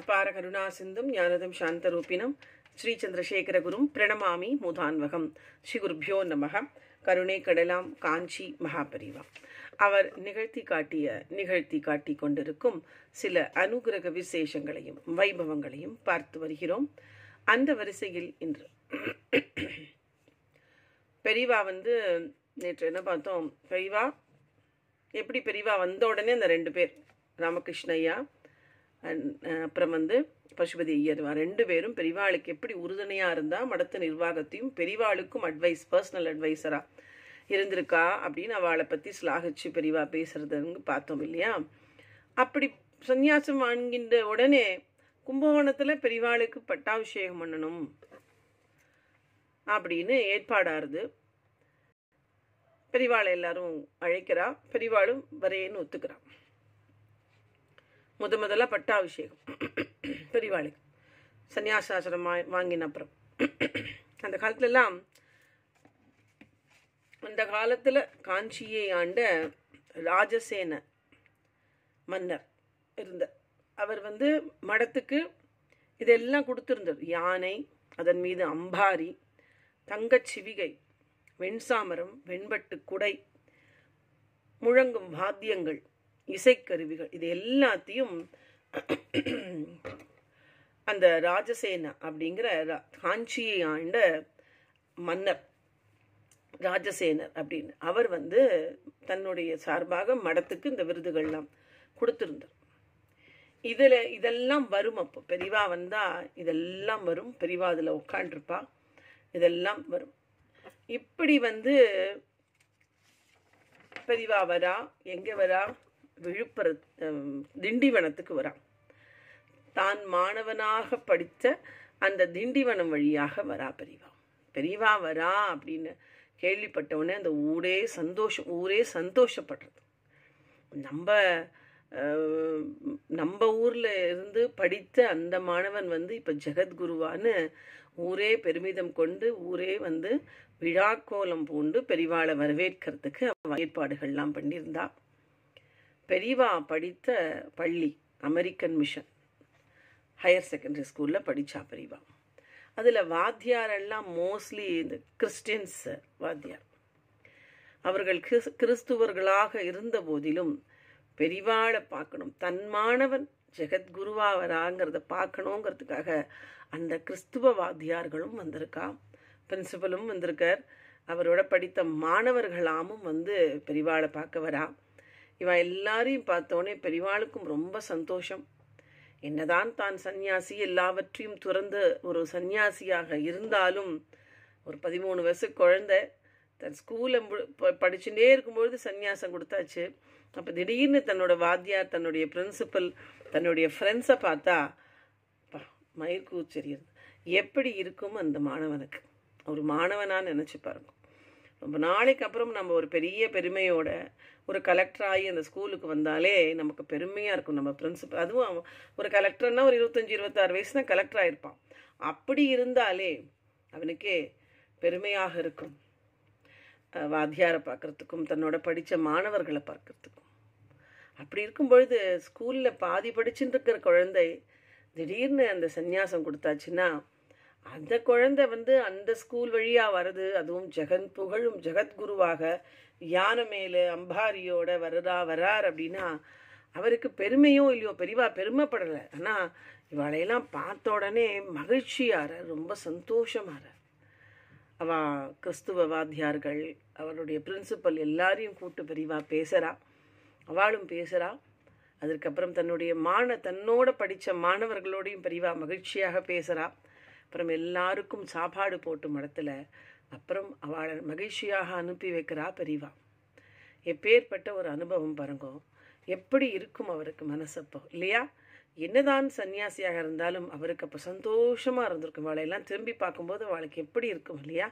அபார கருணா சிந்தும் ஞானதம் சாந்தரூபிணம் ஸ்ரீ சந்திரசேகர குரும் பிரணமாமி மூதான்வகம் ஸ்ரீ குருபியோ நமக கருணை கடலாம் காஞ்சி மகாபரிவா அவர் நிகழ்த்தி காட்டிய நிகழ்த்தி காட்டி கொண்டிருக்கும் சில அனுகிரக விசேஷங்களையும் வைபவங்களையும் பார்த்து வருகிறோம் அந்த வரிசையில் இன்று பெரிவா வந்து நேற்று என்ன பார்த்தோம் பெரிவா எப்படி பெரிவா வந்த உடனே அந்த ரெண்டு பேர் ராமகிருஷ்ணய்யா அப்புறம் வந்து பசுபதி ஐயர் ரெண்டு பேரும் பெரிவாளுக்கு எப்படி உறுதுணையாக இருந்தால் மடத்து நிர்வாகத்தையும் பெரிவாளுக்கும் அட்வைஸ் பர்சனல் அட்வைஸராக இருந்திருக்கா அப்படின்னு அவளை பற்றி ஸ்லாகிச்சு பெரிவா பேசுறதுன்னு பார்த்தோம் இல்லையா அப்படி சந்யாசம் வாங்கின்ற உடனே கும்பகோணத்தில் பெரிவாளுக்கு பட்டாபிஷேகம் பண்ணணும் அப்படின்னு ஏற்பாடாருது பெரிவாளை எல்லாரும் அழைக்கிறா பெரிவாளும் வரேன்னு ஒத்துக்கிறான் முத முதல்ல பட்டாபிஷேகம் பெரியவாளுக்கு சன்னியாசாசிரம் வாங்கின அப்புறம் அந்த காலத்துலலாம் அந்த காலத்தில் காஞ்சியை ஆண்ட ராஜசேன மன்னர் இருந்தார் அவர் வந்து மடத்துக்கு இதெல்லாம் கொடுத்துருந்தார் யானை அதன் மீது அம்பாரி தங்கச் சிவிகை வெண்சாமரம் வெண்பட்டு குடை முழங்கும் வாத்தியங்கள் இசைக்கருவிகள் இது எல்லாத்தையும் அந்த ராஜசேனா அப்படிங்கிற காஞ்சியை ஆண்ட மன்னர் ராஜசேனர் அப்படின்னு அவர் வந்து தன்னுடைய சார்பாக மடத்துக்கு இந்த விருதுகள்லாம் கொடுத்துருந்தார் இதில் இதெல்லாம் வரும் அப்போ பெரிவா வந்தால் இதெல்லாம் வரும் பெரிவா அதில் உட்காண்டிருப்பா இதெல்லாம் வரும் இப்படி வந்து பெரிவா வரா எங்கே வரா விழுப்புர திண்டிவனத்துக்கு வரான் தான் மாணவனாக படித்த அந்த திண்டிவனம் வழியாக வரா பெரியவா பெரியவா வரா அப்படின்னு கேள்விப்பட்டவுடனே அந்த ஊரே சந்தோஷம் ஊரே சந்தோஷப்படுறது நம்ம நம்ம ஊரில் இருந்து படித்த அந்த மாணவன் வந்து இப்போ ஜெகத்குருவான்னு ஊரே பெருமிதம் கொண்டு ஊரே வந்து விழாக்கோலம் பூண்டு பெரிவாளை வரவேற்கிறதுக்கு ஏற்பாடுகள்லாம் பண்ணியிருந்தா பெரிவா படித்த பள்ளி அமெரிக்கன் மிஷன் ஹையர் செகண்டரி ஸ்கூலில் படித்தா பெரிவா அதில் வாத்தியாரெல்லாம் மோஸ்ட்லி இந்த கிறிஸ்டின்ஸ் வாத்தியார் அவர்கள் கிறிஸ் கிறிஸ்துவர்களாக இருந்த போதிலும் பெரிவாளை பார்க்கணும் மாணவன் ஜெகத்குருவாவராங்கிறத பார்க்கணுங்கிறதுக்காக அந்த கிறிஸ்துவ வாத்தியார்களும் வந்திருக்கா பிரின்சிபலும் வந்திருக்கார் அவரோட படித்த மாணவர்களாமும் வந்து பெரிவாளை பார்க்க வரா இவன் எல்லாரையும் பார்த்தோன்னே பெரிவாளுக்கும் ரொம்ப சந்தோஷம் என்னதான் தான் சந்நியாசி எல்லாவற்றையும் துறந்து ஒரு சந்நியாசியாக இருந்தாலும் ஒரு பதிமூணு வயசு குழந்தை தன் ஸ்கூலில் படிச்சுட்டே இருக்கும்பொழுது சந்நியாசம் கொடுத்தாச்சு அப்போ திடீர்னு தன்னோட வாத்தியார் தன்னுடைய பிரின்சிபல் தன்னுடைய ஃப்ரெண்ட்ஸை பார்த்தா மயிர்கூச்செறியது எப்படி இருக்கும் அந்த மாணவனுக்கு ஒரு மாணவனான்னு நினச்சி பாருங்க ரொம்ப நாளைக்கு அப்புறம் நம்ம ஒரு பெரிய பெருமையோட ஒரு கலெக்டர் ஆகி அந்த ஸ்கூலுக்கு வந்தாலே நமக்கு பெருமையாக இருக்கும் நம்ம பிரின்சிபல் அதுவும் ஒரு கலெக்டர்னால் ஒரு இருபத்தஞ்சி இருபத்தாறு வயசுனா கலெக்டர் ஆகிருப்பான் அப்படி இருந்தாலே அவனுக்கே பெருமையாக இருக்கும் வாத்தியாரை பார்க்குறதுக்கும் தன்னோட படித்த மாணவர்களை பார்க்குறதுக்கும் அப்படி இருக்கும் பொழுது ஸ்கூலில் பாதி படிச்சுட்டு இருக்கிற குழந்தை திடீர்னு அந்த சந்நியாசம் கொடுத்தாச்சுன்னா அந்த குழந்தை வந்து அந்த ஸ்கூல் வழியாக வருது அதுவும் ஜெகன் புகழும் ஜெகத்குருவாக யானை மேலே அம்பாரியோட வருதா வரார் அப்படின்னா அவருக்கு பெருமையும் இல்லையோ பெரிவா பெருமைப்படலை ஆனால் இவளையெல்லாம் பார்த்த உடனே மகிழ்ச்சியார ரொம்ப சந்தோஷமாக அவ கிறிஸ்துவ வாத்தியார்கள் அவருடைய பிரின்சிபல் எல்லாரையும் கூப்பிட்டு பெரிவா பேசுகிறா அவளும் பேசுகிறா அதற்கப்புறம் தன்னுடைய மான தன்னோட படித்த மாணவர்களோடையும் பெரிவா மகிழ்ச்சியாக பேசுகிறா அப்புறம் எல்லாருக்கும் சாப்பாடு போட்டு மடத்தில் அப்புறம் அவளை மகிழ்ச்சியாக அனுப்பி வைக்கிறா பெரியவா எப்பேற்பட்ட ஒரு அனுபவம் பாருங்கோ எப்படி இருக்கும் அவருக்கு மனசப்போ இல்லையா என்னதான் சன்னியாசியாக இருந்தாலும் அவருக்கு அப்போ சந்தோஷமாக இருந்திருக்கும் வாழையெல்லாம் திரும்பி பார்க்கும்போது அவளுக்கு எப்படி இருக்கும் இல்லையா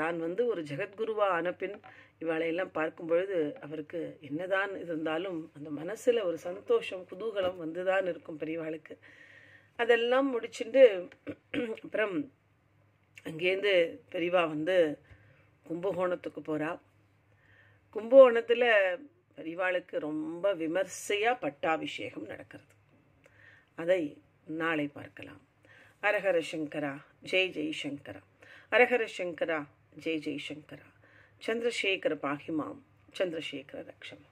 தான் வந்து ஒரு ஜெகத்குருவா அனுப்பின் இவாளையெல்லாம் பார்க்கும் பொழுது அவருக்கு என்னதான் இருந்தாலும் அந்த மனசில் ஒரு சந்தோஷம் குதூகலம் வந்து தான் இருக்கும் பெரியவாளுக்கு அதெல்லாம் முடிச்சுட்டு அப்புறம் அங்கேருந்து பெரியவா வந்து கும்பகோணத்துக்கு போகிறா கும்பகோணத்தில் பெரியவாளுக்கு ரொம்ப விமர்சையாக பட்டாபிஷேகம் நடக்கிறது அதை நாளை பார்க்கலாம் அரஹர சங்கரா ஜெய் ஜெய்சங்கரா அரஹர சங்கரா ஜெய் ஜெய்சங்கரா சந்திரசேகர பாகிமாம் சந்திரசேகர ரக்ஷமா